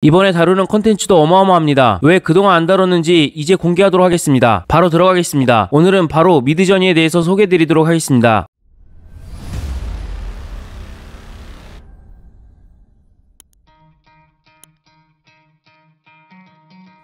이번에 다루는 컨텐츠도 어마어마합니다. 왜 그동안 안 다뤘는지 이제 공개하도록 하겠습니다. 바로 들어가겠습니다. 오늘은 바로 미드저니에 대해서 소개드리도록 해 하겠습니다.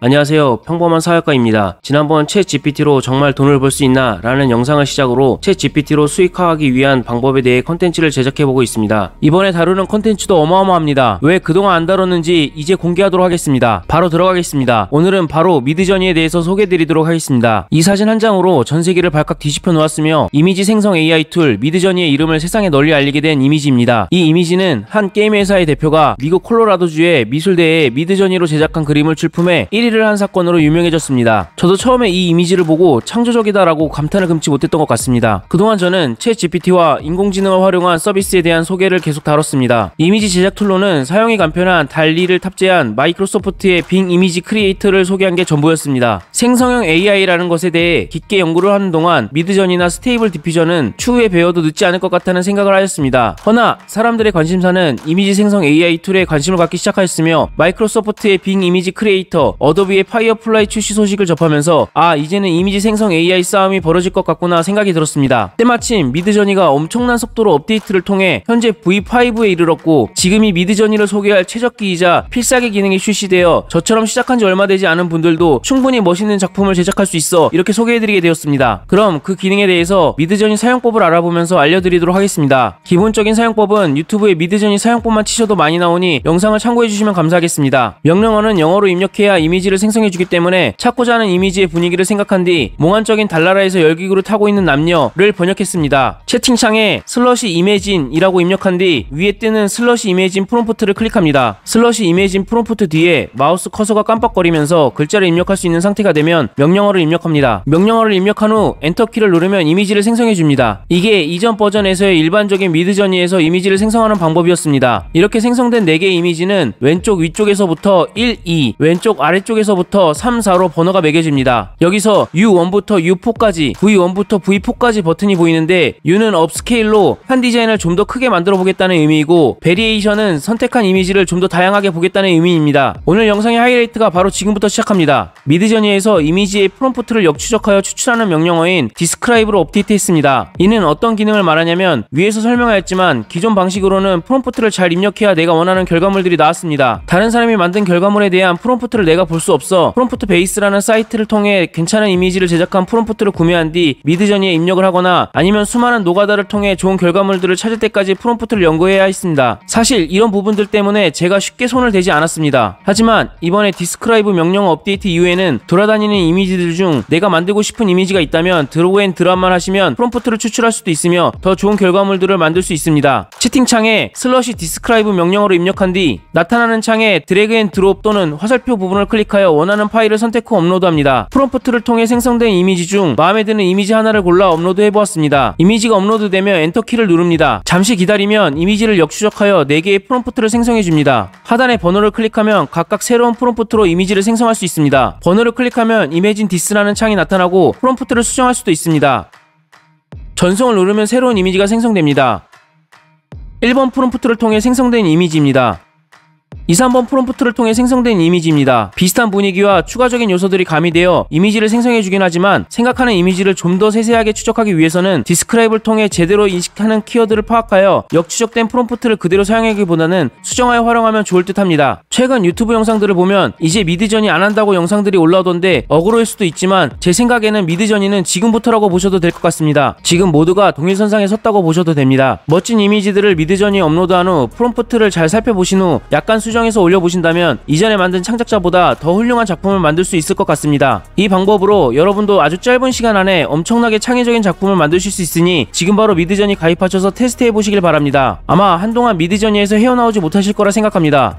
안녕하세요. 평범한 사회과입니다. 지난번 채 GPT로 정말 돈을 벌 수 있나? 라는 영상을 시작으로 채 GPT로 수익화하기 위한 방법에 대해 컨텐츠를 제작해보고 있습니다. 이번에 다루는 컨텐츠도 어마어마합니다. 왜 그동안 안 다뤘는지 이제 공개하도록 하겠습니다. 바로 들어가겠습니다. 오늘은 바로 미드저니에 대해서 소개해드리도록 하겠습니다. 이 사진 한 장으로 전 세계를 발칵 뒤집혀 놓았으며 이미지 생성 AI 툴 미드저니의 이름을 세상에 널리 알리게 된 이미지입니다. 이 이미지는 한 게임 회사의 대표가 미국 콜로라도주의 미술대에 미드저니로 제작한 그림을 출품해 1위를 추리를 한 사건으로 유명해졌습니다. 저도 처음에 이 이미지를 보고 창조적이다라고 감탄을 금치 못했던 것 같습니다. 그동안 저는 채 GPT와 인공지능을 활용한 서비스에 대한 소개를 계속 다뤘습니다. 이미지 제작 툴로는 사용이 간편한 달리를 탑재한 마이크로소프트의 빙 이미지 크리에이터를 소개한 게 전부였습니다. 생성형 AI라는 것에 대해 깊게 연구를 하는 동안 미드전이나 스테이블 디퓨전은 추후에 배워도 늦지 않을 것 같다는 생각을 하였습니다. 허나 사람들의 관심사는 이미지 생성 AI 툴에 관심을 갖기 시작하였으며 마이크로소프트의 빙 이미지 크리에이터 어도비의 파이어플라이 출시 소식을 접하면서 아 이제는 이미지 생성 AI 싸움이 벌어질 것 같구나 생각이 들었습니다. 때마침 미드저니가 엄청난 속도로 업데이트를 통해 현재 V5에 이르렀고 지금이 미드저니를 소개할 최적기이자 필살기 기능이 출시되어 저처럼 시작한 지 얼마 되지 않은 분들도 충분히 멋있는 작품을 제작할 수 있어 이렇게 소개해드리게 되었습니다. 그럼 그 기능에 대해서 미드저니 사용법을 알아보면서 알려드리도록 하겠습니다. 기본적인 사용법은 유튜브에 미드저니 사용법만 치셔도 많이 나오니 영상을 참고해주시면 감사하겠습니다. 명령어는 영어로 입력해야 이미지 이미지를 생성해주기 때문에 찾고자 하는 이미지의 분위기를 생각한 뒤 몽환적인 달나라에서 열기구를 타고 있는 남녀를 번역했습니다. 채팅창에 슬러시 이미진이라고 입력한 뒤 위에 뜨는 슬러시 이미진 프롬프트를 클릭합니다. 슬러시 이미진 프롬프트 뒤에 마우스 커서가 깜빡거리면서 글자를 입력할 수 있는 상태가 되면 명령어를 입력합니다. 명령어를 입력한 후 엔터키를 누르면 이미지를 생성해줍니다. 이게 이전 버전에서의 일반적인 미드저니에서 이미지를 생성하는 방법이었습니다. 이렇게 생성된 4개의 이미지는 왼쪽 위쪽에서부터 1, 2, 왼쪽 아래쪽 쪽에서부터 3, 4로 번호가 매겨집니다. 여기서 U1부터 U4까지, V1부터 V4까지 버튼이 보이는데 U는 업스케일로 한 디자인을 좀 더 크게 만들어 보겠다는 의미이고 베리에이션은 선택한 이미지를 좀 더 다양하게 보겠다는 의미입니다. 오늘 영상의 하이라이트가 바로 지금부터 시작합니다. 미드저니에서 이미지의 프롬프트를 역추적하여 추출하는 명령어인 디스크라이브로 업데이트했습니다. 이는 어떤 기능을 말하냐면 위에서 설명하였지만 기존 방식으로는 프롬프트를 잘 입력해야 내가 원하는 결과물들이 나왔습니다. 다른 사람이 만든 결과물에 대한 프롬프트를 내가 볼수 수 없어 프롬프트 베이스라는 사이트를 통해 괜찮은 이미지를 제작한 프롬프트를 구매한 뒤 미드저니에 입력을 하거나 아니면 수많은 노가다를 통해 좋은 결과물들을 찾을 때까지 프롬프트를 연구해야 했습니다. 사실 이런 부분들 때문에 제가 쉽게 손을 대지 않았습니다. 하지만 이번에 디스크라이브 명령 업데이트 이후에는 돌아다니는 이미지들 중 내가 만들고 싶은 이미지가 있다면 드로우앤 드랍만 하시면 프롬프트를 추출할 수도 있으며 더 좋은 결과물들을 만들 수 있습니다. 채팅창에 슬러시 디스크라이브 명령으로 입력한 뒤 나타나는 창에 드래그앤 드롭 또는 화살표 부분을 클릭하 클릭하여 원하는 파일을 선택 후 업로드합니다. 프롬프트를 통해 생성된 이미지 중 마음에 드는 이미지 하나를 골라 업로드해보았습니다. 이미지가 업로드되면 엔터키를 누릅니다. 잠시 기다리면 이미지를 역추적하여 4개의 프롬프트를 생성해줍니다. 하단에 번호를 클릭하면 각각 새로운 프롬프트로 이미지를 생성할 수 있습니다. 번호를 클릭하면 이미진 디스라는 창이 나타나고 프롬프트를 수정할 수도 있습니다. 전송을 누르면 새로운 이미지가 생성됩니다. 1번 프롬프트를 통해 생성된 이미지입니다. 2, 3번 프롬프트를 통해 생성된 이미지입니다. 비슷한 분위기와 추가적인 요소들이 가미되어 이미지를 생성해주긴 하지만 생각하는 이미지를 좀 더 세세하게 추적하기 위해서는 디스크라이브를 통해 제대로 인식하는 키워드를 파악하여 역추적된 프롬프트를 그대로 사용하기보다는 수정하여 활용하면 좋을 듯 합니다. 최근 유튜브 영상들을 보면 이제 미드전이 안 한다고 영상들이 올라오던데 어그로일 수도 있지만 제 생각에는 미드전이는 지금부터라고 보셔도 될 것 같습니다. 지금 모두가 동일선상에 섰다고 보셔도 됩니다. 멋진 이미지들을 미드전이 업로드한 후 프롬프트를 잘 살펴보신 후 약간 수정 수정해서 올려보신다면 이전에 만든 창작자보다 더 훌륭한 작품을 만들 수 있을 것 같습니다. 이 방법으로 여러분도 아주 짧은 시간 안에 엄청나게 창의적인 작품을 만드실 수 있으니 지금 바로 미드저니 가입하셔서 테스트해보시길 바랍니다. 아마 한동안 미드저니에서 헤어나오지 못하실 거라 생각합니다.